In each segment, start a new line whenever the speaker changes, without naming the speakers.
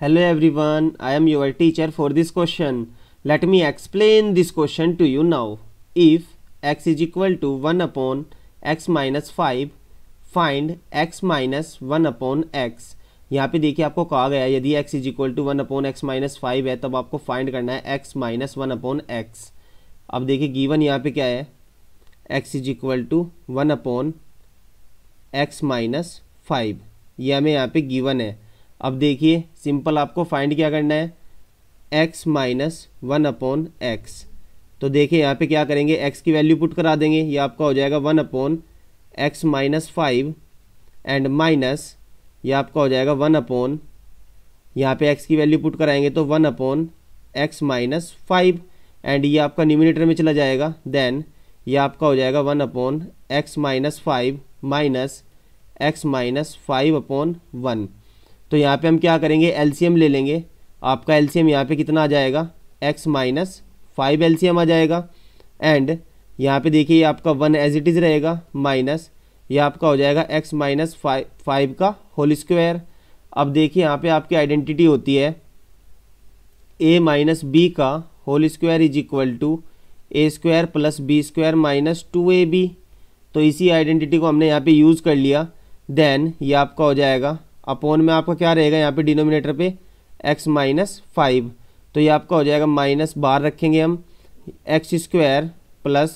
hello everyone I am your teacher for this question let me explain this question to you now if x is equal to one upon x minus five find x minus one upon x यहाँ पे देखिए आपको कहा गया यदि x is equal to one upon x minus five है तब आपको फाइंड करना है x minus one upon x अब देखिए गीवन यहाँ पे क्या है x is equal to one upon x minus five यह हमें यहाँ पे गीवन है अब देखिए सिंपल आपको फाइंड क्या करना है x minus one upon x तो देखिए यहाँ पे क्या करेंगे एक्स की वैल्यू पुट करा देंगे ये आपका हो जाएगा one upon x minus five and minus ये आपका हो जाएगा वन अपॉन यहाँ पे एक्स की वैल्यू पुट कराएंगे तो one upon x minus five and ये आपका न्यूमिनेटर में चला जाएगा देन ये आपका हो जाएगा one upon x minus five minus x minus five upon one तो यहाँ पे हम क्या करेंगे एलसीएम ले लेंगे आपका एलसीएम यहाँ पे कितना आ जाएगा एक्स माइनस फाइव एलसीएम आ जाएगा एंड यहाँ पे देखिए आपका वन एज इट इज़ रहेगा माइनस ये आपका हो जाएगा एक्स माइनस फाइव फाइव का होल स्क्वायर अब देखिए यहाँ पे आपकी आइडेंटिटी होती है ए माइनस बी का whole square is equal to a square plus b square minus two a b तो इसी आइडेंटिटी को हमने यहाँ पे यूज़ कर लिया देन ये आपका हो जाएगा अपॉन में आपका क्या रहेगा यहाँ पे डिनोमिनेटर पे x माइनस फाइव तो ये आपका हो जाएगा माइनस बार रखेंगे हम x square plus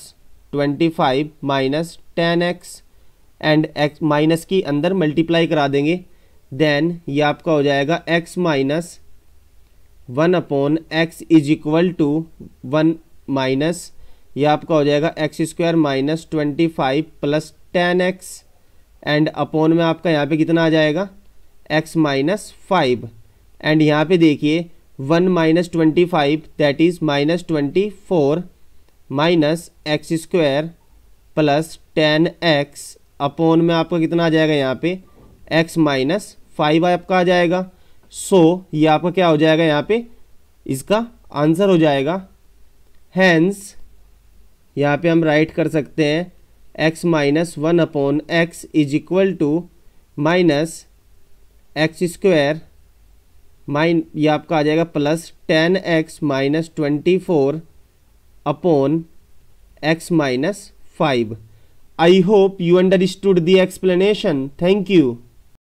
twenty five minus ten x and x minus के अंदर मल्टीप्लाई करा देंगे देन ये आपका हो जाएगा x minus one upon x is equal to one minus ये आपका हो जाएगा x square minus twenty five plus ten x and upon में आपका यहाँ पे कितना आ जाएगा एक्स माइनस फाइव एंड यहाँ पे देखिए one minus twenty five that is minus twenty four minus x square plus ten x upon में आपका कितना आ जाएगा यहाँ पे एक्स माइनस फाइव आपका आ जाएगा सो so, ये आपका क्या हो जाएगा यहाँ पे इसका आंसर हो जाएगा हैंस यहाँ पे हम राइट कर सकते हैं x minus one upon x is equal to minus x square minus ये आपका आ जाएगा plus ten x minus twenty four upon x minus five I hope you understood the explanation thank you